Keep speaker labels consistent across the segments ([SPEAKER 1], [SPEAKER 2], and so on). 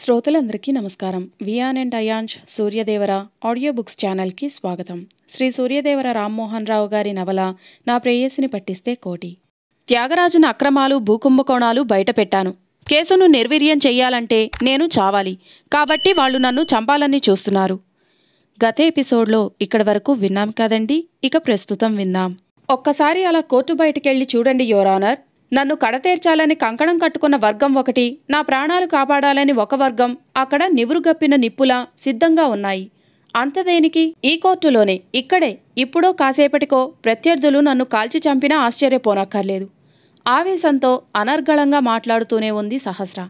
[SPEAKER 1] శ్రోతలందరికీ నమస్కారం Viyaan and Ayansh Suryadevara audio books ఛానల్కి స్వాగతం శ్రీ సూర్యదేవర రామ్మోహన్ రావు గారి నవల నా ప్రేయసిని పట్టిస్తే కోటి త్యాగరాజున అక్రమాలు భూకుంభకోణాలు బయటపెట్టాను కేసును నిర్వీర్యం చెయ్యాలంటే నేను చావాలి కాబట్టి వాళ్ళు నన్ను చంపాలని చూస్తున్నారు గత ఎపిసోడ్లో ఇక్కడి వరకు విన్నాం కదండి ఇక ప్రస్తుతం విందాం ఒక్కసారి అలా కోర్టు బయటికెళ్ళి చూడండి యోరానర్ నన్ను కడతేర్చాలని కంకణం కట్టుకున్న వర్గం ఒకటి నా ప్రాణాలు కాపాడాలని ఒక వర్గం అక్కడ నివురుగప్పిన నిప్పులా సిద్ధంగా ఉన్నాయి అంతదేనికి ఈ కోర్టులోనే ఇక్కడే ఇప్పుడో కాసేపటికో ప్రత్యర్థులు నన్ను కాల్చి చంపినా ఆశ్చర్యపోనక్కర్లేదు ఆవేశంతో అనర్గళంగా మాట్లాడుతూనే ఉంది సహస్ర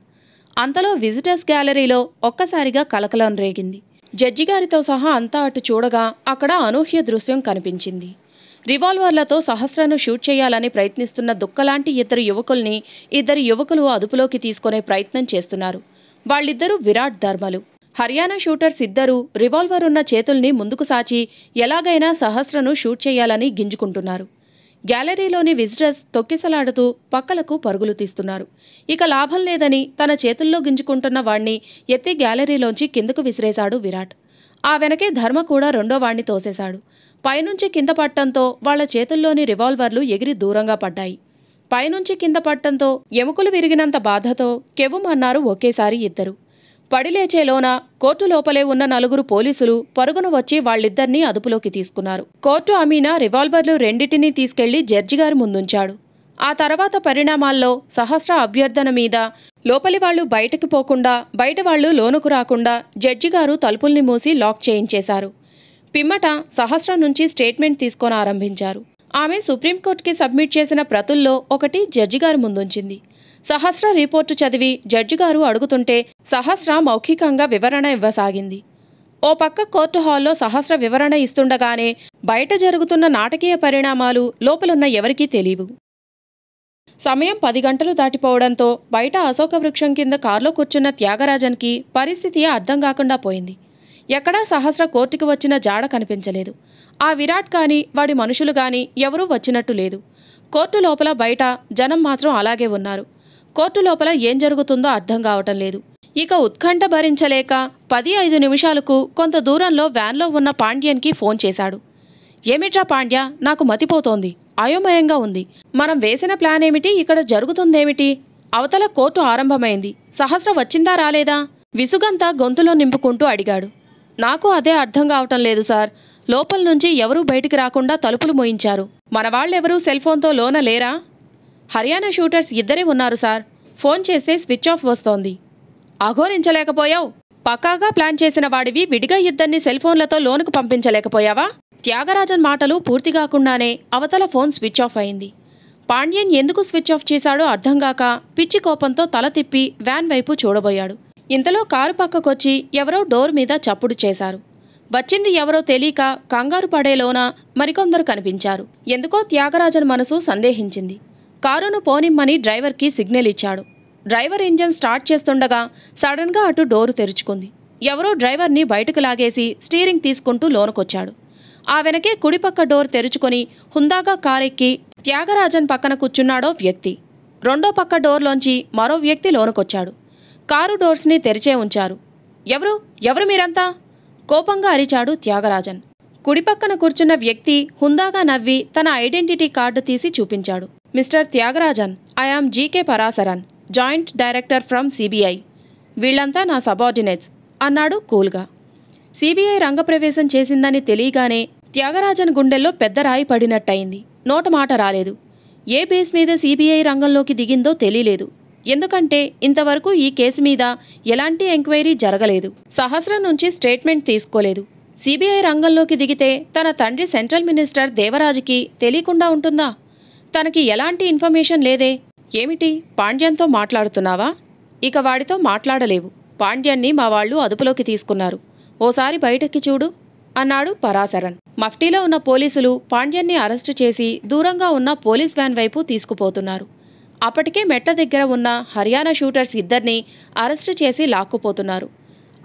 [SPEAKER 1] అంతలో విజిటర్స్ గ్యాలరీలో ఒక్కసారిగా కలకలం రేగింది జడ్జిగారితో సహా అంతా అటు చూడగా అక్కడ అనూహ్య దృశ్యం కనిపించింది రివాల్వర్లతో సహస్రను షూట్ చేయాలని ప్రయత్నిస్తున్న దుక్కలాంటి ఇద్దరు యువకుల్ని ఇద్దరు యువకులు అదుపులోకి తీసుకునే ప్రయత్నం చేస్తున్నారు వాళ్ళిద్దరూ విరాట్ ధర్మలు హర్యానా షూటర్స్ ఇద్దరూ రివాల్వర్ ఉన్న చేతుల్ని ముందుకు సాచి ఎలాగైనా సహస్రను షూట్ చేయాలని గింజుకుంటున్నారు గ్యాలరీలోని విజిటర్స్ తొక్కిసలాడుతూ పక్కలకు పరుగులు తీస్తున్నారు ఇక లాభం లేదని తన చేతుల్లో గింజుకుంటున్న వాణ్ణి ఎత్తి గ్యాలరీలోంచి కిందకు విసిరేశాడు విరాట్ ఆ వెనకే ధర్మ కూడా రెండో వాణ్ణి తోసేశాడు పైనుంచి కింద పట్టంతో వాళ్ల చేతుల్లోని రివాల్వర్లు ఎగిరి దూరంగా పడ్డాయి పైనుంచి కింద పట్టంతో ఎముకలు విరిగినంత బాధతో కెవ్వుమన్నారు ఒకేసారి ఇద్దరు పడిలేచేలోన కోర్టు లోపలే ఉన్న నలుగురు పోలీసులు పరుగున వచ్చి వాళ్ళిద్దరినీ అదుపులోకి తీసుకున్నారు కోర్టు అమీనా రివాల్వర్లు రెండింటినీ తీసుకెళ్లి జడ్జిగారి ముందుంచాడు ఆ తర్వాత పరిణామాల్లో సహస్ర అభ్యర్థన మీద లోపలి వాళ్ళు బయటకు పోకుండా బయట వాళ్ళు లోనుకు రాకుండా జడ్జి గారు తలుపుల్ని మూసి లాక్ చేయించేశారు పిమ్మట సహస్రం నుంచి స్టేట్మెంట్ తీసుకొని ఆరంభించారు ఆమె సుప్రీంకోర్టుకి సబ్మిట్ చేసిన ప్రతుల్లో ఒకటి జడ్జి గారు ముందుంచింది సహస్ర రిపోర్టు చదివి జడ్జి గారు అడుగుతుంటే సహస్ర మౌఖికంగా వివరణ ఇవ్వసాగింది ఓ పక్క కోర్టు హాల్లో సహస్ర వివరణ ఇస్తుండగానే బయట జరుగుతున్న నాటకీయ పరిణామాలు లోపలున్న ఎవరికీ తెలియవు సమయం పది గంటలు దాటిపోవడంతో బయట అశోక వృక్షం కింద కారులో కూర్చున్న త్యాగరాజన్కి పరిస్థితి అర్థం కాకుండా పోయింది ఎక్కడా సహస్ర కోర్టుకి వచ్చిన జాడ కనిపించలేదు ఆ విరాట్ కానీ వాడి మనుషులు కానీ ఎవరూ వచ్చినట్టు లేదు కోర్టు లోపల బయట జనం మాత్రం అలాగే ఉన్నారు కోర్టు లోపల ఏం జరుగుతుందో అర్థం కావటం లేదు ఇక ఉత్కంఠ భరించలేక పది ఐదు నిమిషాలకు కొంత దూరంలో వ్యాన్లో ఉన్న పాండ్యన్కి ఫోన్ చేశాడు ఏమిట్రా పాండ్య నాకు మతిపోతోంది అయోమయంగా ఉంది మనం వేసిన ప్లాన్ ఏమిటి ఇక్కడ జరుగుతుందేమిటి అవతల కోర్టు ఆరంభమైంది సహస్ర వచ్చిందా రాలేదా విసుగంతా గొంతులో నింపుకుంటూ అడిగాడు నాకు అదే అర్థం కావటం లేదు సార్ లోపల నుంచి ఎవరూ బయటికి రాకుండా తలుపులు మోయించారు మనవాళ్ళెవరూ సెల్ఫోన్తో లోన లేరా హర్యానా షూటర్స్ ఇద్దరే ఉన్నారు సార్ ఫోన్ చేస్తే స్విచ్ ఆఫ్ వస్తోంది అఘోరించలేకపోయావు పక్కాగా ప్లాన్ చేసిన వాడివి విడిగా ఇద్దరిని సెల్ఫోన్లతో లోనుకు పంపించలేకపోయావా త్యాగరాజన్ మాటలు పూర్తి కాకుండానే అవతల ఫోన్ స్విచ్ ఆఫ్ అయింది పాండ్యన్ ఎందుకు స్విచ్ ఆఫ్ చేశాడో అర్థం కాక పిచ్చి కోపంతో తల తిప్పి వ్యాన్ వైపు చూడబోయాడు ఇంతలో కారు పక్కకొచ్చి ఎవరో డోర్ మీద చప్పుడు చేశారు వచ్చింది ఎవరో తెలియక కంగారు పడేలోన మరికొందరు కనిపించారు ఎందుకో త్యాగరాజన్ మనసు సందేహించింది కారును పోనిమ్మని డ్రైవర్కి సిగ్నల్ ఇచ్చాడు డ్రైవర్ ఇంజన్ స్టార్ట్ చేస్తుండగా సడన్గా అటు డోరు తెరుచుకుంది ఎవరో డ్రైవర్ని బయటకు లాగేసి స్టీరింగ్ తీసుకుంటూ లోనకొచ్చాడు ఆ వెనకే కుడిపక్క డోర్ తెరుచుకొని హుందాగా కారెక్కి త్యాగరాజన్ పక్కన కూర్చున్నాడో వ్యక్తి రెండో పక్క డోర్లోంచి మరో వ్యక్తి లోనకొచ్చాడు కారు డోర్స్ని తెరిచే ఉంచారు ఎవరు ఎవరు మీరంతా కోపంగా అరిచాడు త్యాగరాజన్ కుడిపక్కన కూర్చున్న వ్యక్తి హుందాగా నవ్వి తన ఐడెంటిటీ కార్డు తీసి చూపించాడు mister Thyagarajan I am G K Parasaran joint director from CBI వీళ్లంతా నా సబార్డినేట్స్ అన్నాడు కూల్గా సిబిఐ రంగప్రవేశం చేసిందని తెలియగానే త్యాగరాజన్ గుండెల్లో పెద్ద రాయి పడినట్టయింది నోట మాట రాలేదు ఏ బేస్ మీద సిబిఐ రంగంలోకి దిగిందో తెలియలేదు ఎందుకంటే ఇంతవరకు ఈ కేసు మీద ఎలాంటి ఎంక్వైరీ జరగలేదు సహస్రం నుంచి స్టేట్మెంట్ తీసుకోలేదు సిబిఐ రంగంలోకి దిగితే తన తండ్రి సెంట్రల్ మినిస్టర్ దేవరాజుకి తెలియకుండా ఉంటుందా తనకి ఎలాంటి ఇన్ఫర్మేషన్ లేదే ఏమిటి పాండ్యంతో మాట్లాడుతున్నావా ఇక వాడితో మాట్లాడలేవు పాండ్యాన్ని మా వాళ్ళు అదుపులోకి తీసుకున్నారు ఓసారి బయటకి చూడు అన్నాడు పరాశరన్ మఫ్టీలో ఉన్న పోలీసులు పాండ్యన్ని అరెస్టు చేసి దూరంగా ఉన్న పోలీస్ వ్యాన్ వైపు తీసుకుపోతున్నారు అప్పటికే మెట్ల దగ్గర ఉన్న హర్యానా షూటర్స్ ఇద్దరిని అరెస్టు చేసి లాక్కుపోతున్నారు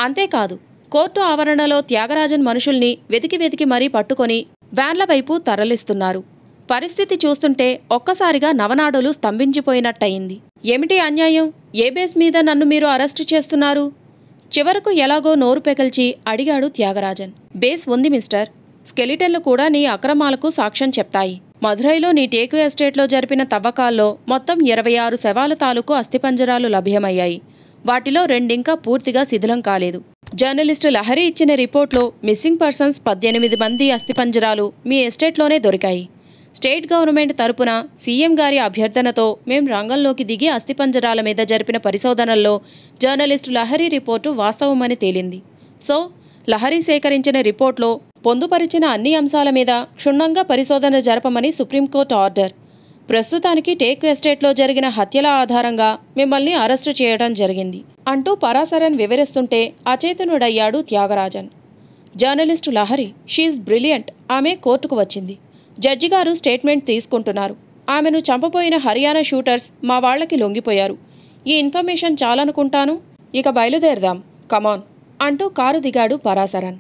[SPEAKER 1] అంతేకాదు కోర్టు ఆవరణలో త్యాగరాజన్ మనుషుల్ని వెతికి వెతికి మరీ పట్టుకొని వ్యాన్ల వైపు తరలిస్తున్నారు పరిస్థితి చూస్తుంటే ఒక్కసారిగా నవనాడులు స్తంభించిపోయినట్టయింది ఏమిటి అన్యాయం ఏ బేస్ మీద నన్ను మీరు అరెస్టు చేస్తున్నారు చివరకు ఎలాగో నోరు పెకల్చి అడిగాడు త్యాగరాజన్ బేస్ ఉంది మిస్టర్ స్కెలిటన్లు కూడా నీ అక్రమాలకు సాక్ష్యం చెప్తాయి మధురైలో నీ టేకు ఎస్టేట్లో జరిపిన తవ్వకాల్లో మొత్తం ఇరవై ఆరు శవాల తాలూకు అస్థిపంజరాలు లభ్యమయ్యాయి వాటిలో రెండింకా పూర్తిగా శిథిలం కాలేదు జర్నలిస్టు లహరి ఇచ్చిన రిపోర్ట్లో మిస్సింగ్ పర్సన్స్ పద్దెనిమిది మంది అస్థిపంజరాలు మీ ఎస్టేట్లోనే దొరికాయి స్టేట్ గవర్నమెంట్ తరపున సీఎం గారి అభ్యర్థనతో మేం రంగంలోకి దిగి అస్థిపంజరాల మీద జరిపిన పరిశోధనల్లో జర్నలిస్టు లహరి రిపోర్టు వాస్తవమని తేలింది సో లహరి సేకరించిన రిపోర్ట్లో పొందుపరిచిన అన్ని అంశాల మీద క్షుణ్ణంగా పరిశోధన జరపమని సుప్రీంకోర్టు ఆర్డర్ ప్రస్తుతానికి టేక్ ఎస్టేట్లో జరిగిన హత్యల ఆధారంగా మిమ్మల్ని అరెస్టు చేయడం జరిగింది అంటూ పరాశరన్ వివరిస్తుంటే అచేతనుడయ్యాడు Thyagarajan journalist Lahari she's brilliant ఆమె కోర్టుకు వచ్చింది జడ్జి గారు స్టేట్మెంట్ తీసుకుంటున్నారు ఆమెను చంపపోయిన హర్యానా షూటర్స్ మా వాళ్లకి లొంగిపోయారు ఈ ఇన్ఫర్మేషన్ చాలనుకుంటాను ఇక బయలుదేరదాం కమాన్ అంటూ కారు దిగాడు పరాశరన్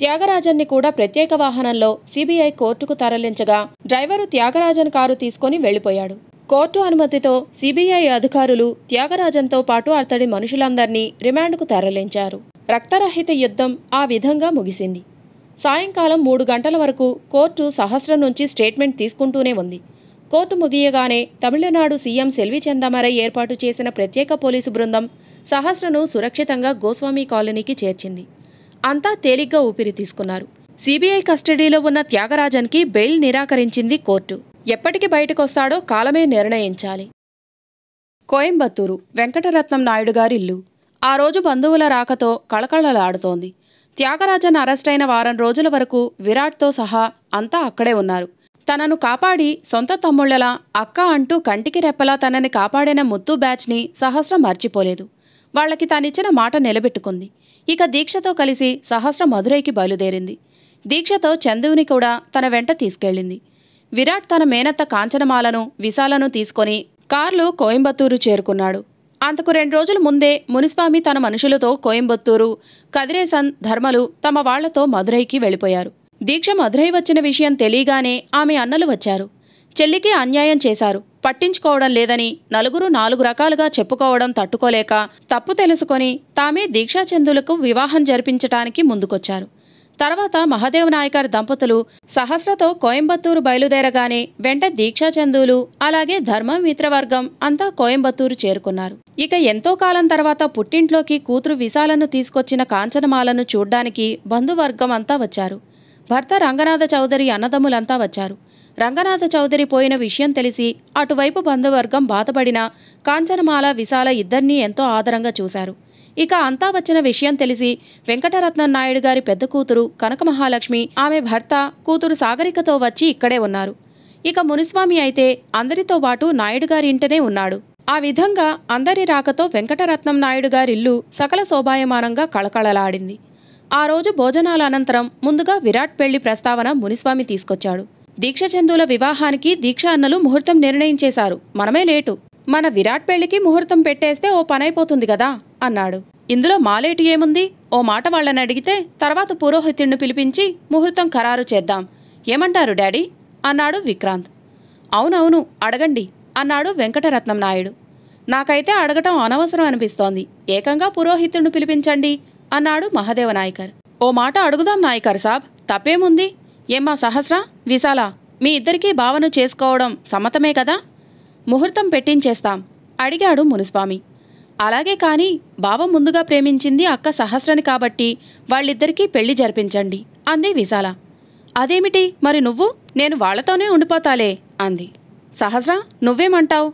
[SPEAKER 1] త్యాగరాజన్ని కూడా ప్రత్యేక వాహనంలో సిబిఐ కోర్టుకు తరలించగా డ్రైవరు త్యాగరాజన్ కారు తీసుకుని వెళ్లిపోయాడు కోర్టు అనుమతితో సిబిఐ అధికారులు త్యాగరాజన్తో పాటు అతడి మనుషులందర్నీ రిమాండ్కు తరలించారు రక్తరహిత యుద్ధం ఆ విధంగా ముగిసింది సాయంకాలం మూడు గంటల వరకు కోర్టు సహస్రం నుంచి స్టేట్మెంట్ తీసుకుంటూనే ఉంది కోర్టు ముగియగానే తమిళనాడు సీఎం సెల్వి చందమరై ఏర్పాటు చేసిన ప్రత్యేక పోలీసు బృందం సహస్రను సురక్షితంగా గోస్వామి కాలనీకి చేర్చింది అంతా తేలిగ్గా ఊపిరి తీసుకున్నారు సిబిఐ కస్టడీలో ఉన్న త్యాగరాజన్కి బెయిల్ నిరాకరించింది కోర్టు ఎప్పటికి బయటకొస్తాడో కాలమే నిర్ణయించాలి కోయంబత్తూరు వెంకటరత్నం నాయుడు గారిల్లు ఆ రోజు బంధువుల రాకతో కళకళలాడుతోంది త్యాగరాజన్ అరెస్ట్ అయిన వారం రోజుల వరకు విరాట్తో సహా అంతా అక్కడే ఉన్నారు తనను కాపాడి సొంత తమ్ముళ్లలా అక్క అంటూ కంటికి రెప్పలా తనని కాపాడిన ముత్తు బ్యాచ్ని సహస్ర మర్చిపోలేదు వాళ్ళకి తనిచ్చిన మాట నిలబెట్టుకుంది ఇక దీక్షతో కలిసి సహస్ర మధురైకి బయలుదేరింది దీక్షతో చందువుని కూడా తన వెంట తీసుకెళ్ళింది విరాట్ తన మేనత్త కాంచనమాలను విశాలను తీసుకొని కార్లో కోయంబత్తూరు చేరుకున్నాడు అంతకు రెండు రోజుల ముందే మునిస్వామి తన మనుషులతో కోయంబత్తూరు కదిరేసన్ ధర్మలు తమ వాళ్లతో మధురైకి వెళ్ళిపోయారు దీక్ష మధురై వచ్చిన విషయం తెలియగానే ఆమె అన్నలు వచ్చారు చెల్లికి అన్యాయం చేశారు పట్టించుకోవడం లేదని నలుగురు నాలుగు రకాలుగా చెప్పుకోవడం తట్టుకోలేక తప్పు తెలుసుకొని తామే దీక్షాచందులకు వివాహం జరిపించటానికి ముందుకొచ్చారు తర్వాత మహాదేవ్ నాయకర్ దంపతులు సహస్రతో కోయంబత్తూరు బయలుదేరగానే వెంట దీక్షాచందులు అలాగే ధర్మ మిత్రవర్గం అంతా కోయంబత్తూరు చేరుకున్నారు ఇక ఎంతో కాలం తర్వాత పుట్టింట్లోకి కూతురు విశాలను తీసుకొచ్చిన కాంచనమాలను చూడ్డానికి బంధువర్గం అంతా వచ్చారు భర్త రంగనాథ చౌదరి అన్నదమ్ములంతా వచ్చారు రంగనాథ చౌదరి పోయిన విషయం తెలిసి అటువైపు బంధువర్గం బాధపడిన కాంచనమాల విశాల ఇద్దరినీ ఎంతో ఆదరంగా చూశారు ఇక అంతా వచ్చిన విషయం తెలిసి వెంకటరత్న నాయుడు గారి పెద్ద కూతురు కనకమహాలక్ష్మి ఆమె భర్త కూతురు సాగరికతో వచ్చి ఇక్కడే ఉన్నారు ఇక మునిస్వామి అయితే అందరితో పాటు నాయుడు గారి ఇంటనే ఉన్నాడు ఆ విధంగా అందరి రాకతో వెంకటరత్నం నాయుడు గారిల్లు సకల శోభాయమానంగా కళకళలాడింది ఆ రోజు భోజనాల అనంతరం ముందుగా విరాట్ పెళ్లి ప్రస్తావన మునిస్వామి తీసుకొచ్చాడు దీక్షచందుల వివాహానికి దీక్ష అన్నలు ముహూర్తం నిర్ణయించేశారు మనమే లేటు మన విరాట్ పెళ్లికి ముహూర్తం పెట్టేస్తే ఓ పనైపోతుంది కదా అన్నాడు ఇందులో మాలేటి ఏముంది ఓ మాట వాళ్ళని అడిగితే తర్వాత పురోహితుణ్ణి పిలిపించి ముహూర్తం ఖరారు చేద్దాం ఏమంటారు డాడీ అన్నాడు విక్రాంత్ అవునవును అడగండి అన్నాడు వెంకటరత్నం నాయుడు నాకైతే అడగటం అనవసరం అనిపిస్తోంది ఏకంగా పురోహితుణ్ణి పిలిపించండి అన్నాడు మహదేవ నాయకర్ ఓ మాట అడుగుదాం నాయకర్ సాబ్ తప్పేముంది ఏమ్మా సహస్ర విశాల మీ ఇద్దరికీ భావన చేసుకోవడం సమ్మతమే కదా ముహూర్తం పెట్టించేస్తాం అడిగాడు మునుస్వామి అలాగే కాని బావ ముందుగా ప్రేమించింది అక్క సహస్రని కాబట్టి వాళ్ళిద్దరికీ పెళ్లి జరిపించండి అంది విశాల అదేమిటి మరి నువ్వు నేను వాళ్లతోనే ఉండిపోతాలే అంది సహస్ర నువ్వేమంటావు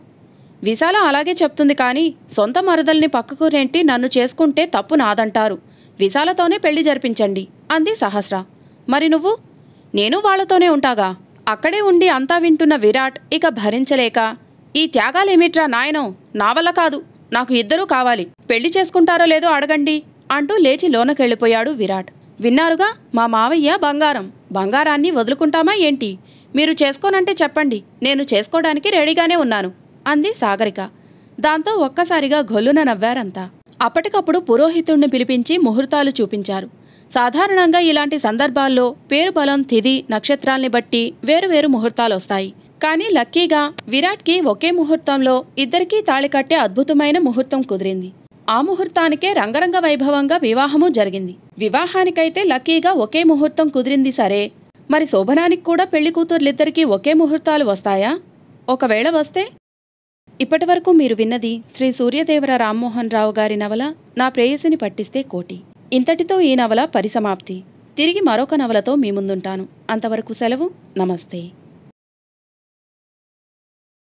[SPEAKER 1] విశాల అలాగే చెప్తుంది కానీ సొంత మరదల్ని పక్కకు రెంటి నన్ను చేసుకుంటే తప్పు నాదంటారు విశాలతోనే పెళ్లి జరిపించండి అంది సహస్ర మరి నువ్వు నేను వాళ్లతోనే ఉంటాగా అక్కడే ఉండి అంతా వింటున్న విరాట్ ఇక భరించలేక ఈ త్యాగాలేమిట్రా నాయనం నా వల్ల కాదు నాకు ఇద్దరూ కావాలి పెళ్లి చేసుకుంటారో లేదో అడగండి అంటూ లేచి లోనకెళ్ళిపోయాడు విరాట్ విన్నారుగా మా మావయ్య బంగారం బంగారాన్ని వదులుకుంటామా ఏంటి మీరు చేసుకోనంటే చెప్పండి నేను చేసుకోవడానికి రెడీగానే ఉన్నాను అంది సాగరిక దాంతో ఒక్కసారిగా గొల్లున నవ్వారంతా అప్పటికప్పుడు పురోహితుణ్ణి పిలిపించి ముహూర్తాలు చూపించారు సాధారణంగా ఇలాంటి సందర్భాల్లో పేరు బలం తిది నక్షత్రాల్ని బట్టి వేరువేరు ముహూర్తాలొస్తాయి కానీ లక్కీగా విరాట్కి ఒకే ముహూర్తంలో ఇద్దరికీ తాళి కట్టే అద్భుతమైన ముహూర్తం కుదిరింది ఆ ముహూర్తానికే రంగరంగ వైభవంగా వివాహము జరిగింది వివాహానికైతే లక్కీగా ఒకే ముహూర్తం కుదిరింది సరే మరి శోభనానికి కూడా పెళ్లి కూతుర్లిద్దరికీ ఒకే ముహూర్తాలు వస్తాయా ఒకవేళ వస్తే ఇప్పటివరకు మీరు విన్నది శ్రీ సూర్యదేవర రామ్మోహన్ రావు గారి నవల నా ప్రేయసిని పట్టిస్తే కోటి ఇంతటితో ఈ నవల పరిసమాప్తి తిరిగి మరొక నవలతో మీ ముందుంటాను అంతవరకు సెలవు నమస్తే